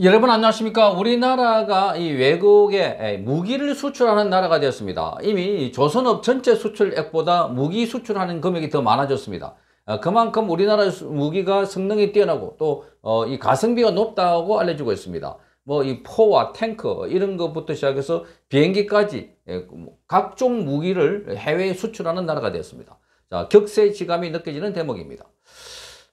여러분 안녕하십니까 우리나라가 이 외국에 무기를 수출하는 나라가 되었습니다 이미 조선업 전체 수출액보다 무기 수출하는 금액이 더 많아졌습니다 어, 그만큼 우리나라 무기가 성능이 뛰어나고 또이 어, 가성비가 높다고 알려지고 있습니다 뭐 이 포와 탱크 이런 것부터 시작해서 비행기까지 뭐 각종 무기를 해외에 수출하는 나라가 되었습니다 자 격세지감이 느껴지는 대목입니다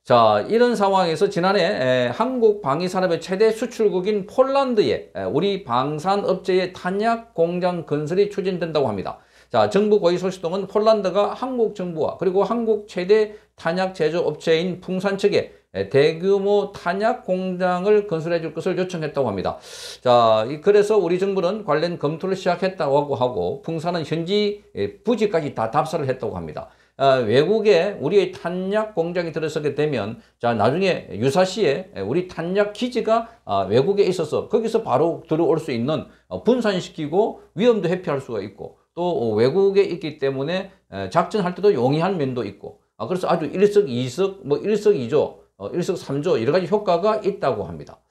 자 이런 상황에서 지난해 한국 방위산업의 최대 수출국인 폴란드에 우리 방산업체의 탄약 공장 건설이 추진된다고 합니다. 자 정부 고위 소식통은 폴란드가 한국 정부와 그리고 한국 최대 탄약 제조업체인 풍산 측에 대규모 탄약 공장을 건설해 줄 것을 요청했다고 합니다. 자, 그래서 우리 정부는 관련 검토를 시작했다고 하고 풍산은 현지 부지까지 다 답사를 했다고 합니다. 어, 외국에 우리의 탄약 공장이 들어서게 되면 자 나중에 유사시에 우리 탄약 기지가 어, 외국에 있어서 거기서 바로 들어올 수 있는 어, 분산시키고 위험도 회피할 수가 있고 또 외국에 있기 때문에 작전할 때도 용이한 면도 있고 그래서 아주 일석이석 뭐 일석이조 일석삼조 여러 가지 효과가 있다고 합니다.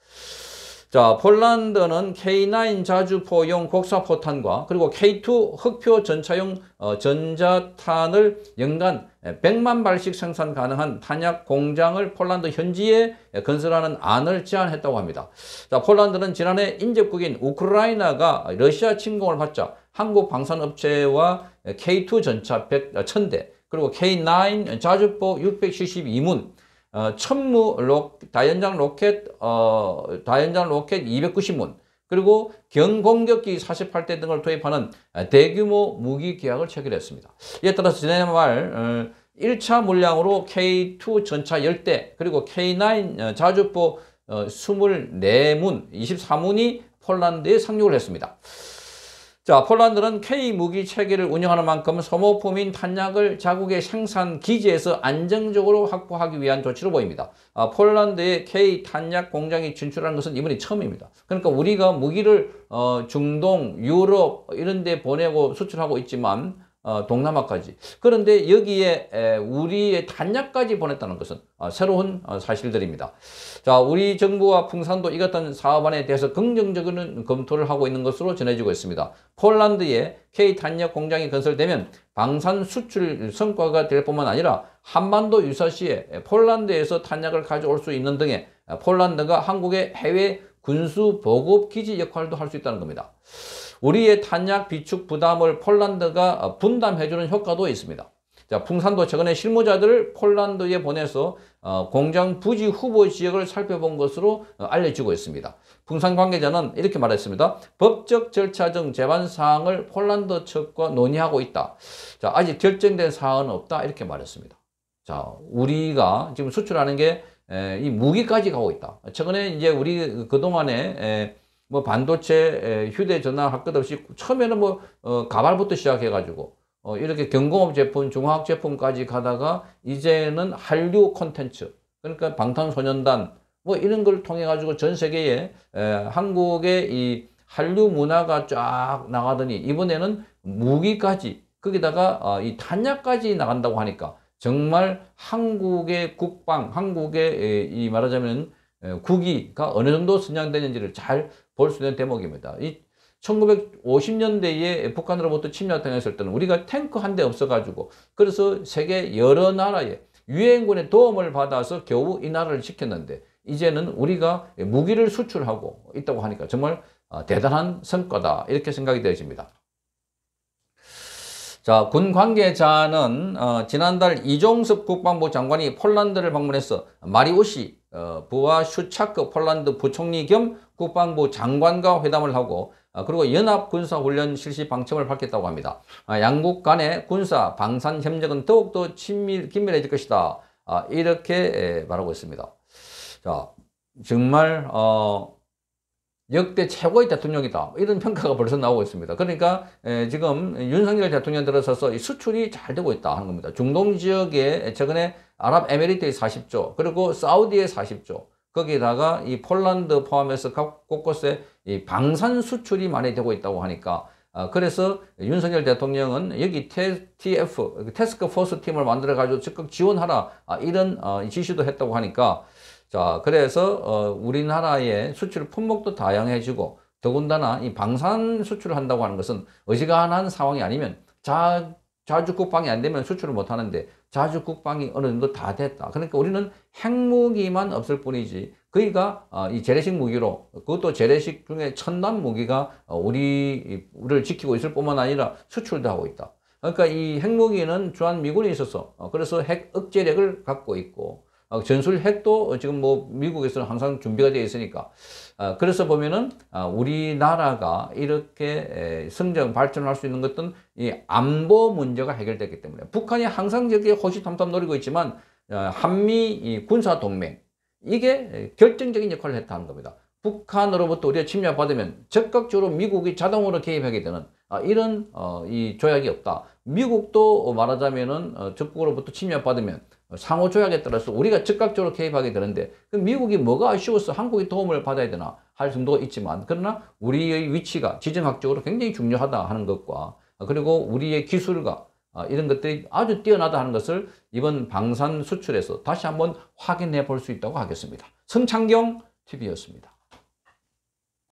자, 폴란드는 K9 자주포용 곡사포탄과 그리고 K2 흑표 전차용 어, 전자탄을 연간 100만 발씩 생산 가능한 탄약 공장을 폴란드 현지에 건설하는 안을 제안했다고 합니다. 자, 폴란드는 지난해 인접국인 우크라이나가 러시아 침공을 받자 한국 방산업체와 K2 전차 100, 1000대 그리고 K9 자주포 672문 어, 천무 로, 다연장 로켓 어, 다연장 로켓 290문 그리고 경공격기 48대 등을 도입하는 대규모 무기 계약을 체결했습니다. 이에 따라 지난해 말 1차 어, 물량으로 K2 전차 10대 그리고 K9 어, 자주포 24문 어, 24문이 폴란드에 상륙을 했습니다. 자, 폴란드는 K 무기 체계를 운영하는 만큼 소모품인 탄약을 자국의 생산 기지에서 안정적으로 확보하기 위한 조치로 보입니다. 아, 폴란드의 K 탄약 공장이 진출하는 것은 이번이 처음입니다. 그러니까 우리가 무기를 어, 중동, 유럽 이런 데 보내고 수출하고 있지만 어, 동남아까지. 그런데 여기에 에, 우리의 단약까지 보냈다는 것은 어, 새로운 어, 사실들입니다. 자, 우리 정부와 풍산도 이 같은 사업안에 대해서 긍정적인 검토를 하고 있는 것으로 전해지고 있습니다. 폴란드에 K-단약 공장이 건설되면 방산 수출 성과가 될 뿐만 아니라 한반도 유사시에 폴란드에서 탄약을 가져올 수 있는 등의 폴란드가 한국의 해외 군수 보급 기지 역할도 할 수 있다는 겁니다. 우리의 탄약 비축 부담을 폴란드가 분담해주는 효과도 있습니다. 자, 풍산도 최근에 실무자들을 폴란드에 보내서 어, 공장 부지 후보 지역을 살펴본 것으로 어, 알려지고 있습니다. 풍산 관계자는 이렇게 말했습니다. 법적 절차적 제반 사항을 폴란드 측과 논의하고 있다. 자, 아직 결정된 사항은 없다. 이렇게 말했습니다. 자, 우리가 지금 수출하는 게 이 무기까지 가고 있다. 최근에 이제 우리 그동안에 에, 뭐 반도체, 휴대전화 할 것 없이 처음에는 뭐 어, 가발부터 시작해가지고 어, 이렇게 경공업 제품, 중화학 제품까지 가다가 이제는 한류 콘텐츠 그러니까 방탄소년단 뭐 이런 걸 통해 가지고 전 세계에 에, 한국의 이 한류 문화가 쫙 나가더니 이번에는 무기까지 거기다가 어, 이 탄약까지 나간다고 하니까 정말 한국의 국방, 한국의 이 말하자면 예, 국위가 어느 정도 선양되는지를 잘 볼 수 있는 대목입니다. 이 1950년대에 북한으로부터 침략당했을 때는 우리가 탱크 한 대 없어가지고 그래서 세계 여러 나라의 유엔군의 도움을 받아서 겨우 이 나라를 지켰는데 이제는 우리가 무기를 수출하고 있다고 하니까 정말 아, 대단한 성과다 이렇게 생각이 되어집니다. 자, 군 관계자는 어, 지난달 이종섭 국방부 장관이 폴란드를 방문해서 마리오시 어, 부와 슈차크 폴란드 부총리 겸 국방부 장관과 회담을 하고 어, 그리고 연합 군사 훈련 실시 방침을 밝혔다고 합니다. 어, 양국 간의 군사 방산 협력은 더욱더 친밀 긴밀해질 것이다. 아, 이렇게 예, 말하고 있습니다. 자, 정말 어, 역대 최고의 대통령이다. 이런 평가가 벌써 나오고 있습니다. 그러니까 지금 윤석열 대통령 들어서서 수출이 잘 되고 있다 하는 겁니다. 중동 지역에 최근에 아랍에미리트의 40조, 그리고 사우디의 40조, 거기다가 이 폴란드 포함해서 각 곳곳에 이 방산 수출이 많이 되고 있다고 하니까 아, 그래서 윤석열 대통령은 여기 TF, 그 테스크 포스 팀을 만들어가지고 적극 지원하라 아, 이런 어, 지시도 했다고 하니까 자, 그래서 어, 우리나라의 수출 품목도 다양해지고 더군다나 이 방산 수출을 한다고 하는 것은 어지간한 상황이 아니면 자, 자주 국방이 안 되면 수출을 못 하는데 자주 국방이 어느 정도 다 됐다. 그러니까 우리는 핵무기만 없을 뿐이지 그러가까이 어, 재래식 무기로 그것도 재래식 중에 첨단 무기가 어, 우리를 지키고 있을 뿐만 아니라 수출도 하고 있다. 그러니까 이 핵무기는 주한 미군에 있어서 어, 그래서 핵 억제력을 갖고 있고 어, 전술 핵도 지금 뭐 미국에서는 항상 준비가 되어 있으니까 어, 그래서 보면은 어, 우리나라가 이렇게 성장 발전할 수 있는 것은 이 안보 문제가 해결됐기 때문에 북한이 항상 저기 호시탐탐 노리고 있지만 한미 군사 동맹 이게 결정적인 역할을 했다는 겁니다. 북한으로부터 우리가 침략받으면 적극적으로 미국이 자동으로 개입하게 되는 이런 이 조약이 없다. 미국도 말하자면은 적국으로부터 침략받으면 상호조약에 따라서 우리가 즉각적으로 개입하게 되는데 미국이 뭐가 아쉬워서 한국이 도움을 받아야 되나 할 정도가 있지만 그러나 우리의 위치가 지정학적으로 굉장히 중요하다 하는 것과 그리고 우리의 기술과 아, 이런 것들이 아주 뛰어나다 하는 것을 이번 방산 수출에서 다시 한번 확인해 볼 수 있다고 하겠습니다. 성창경 TV였습니다.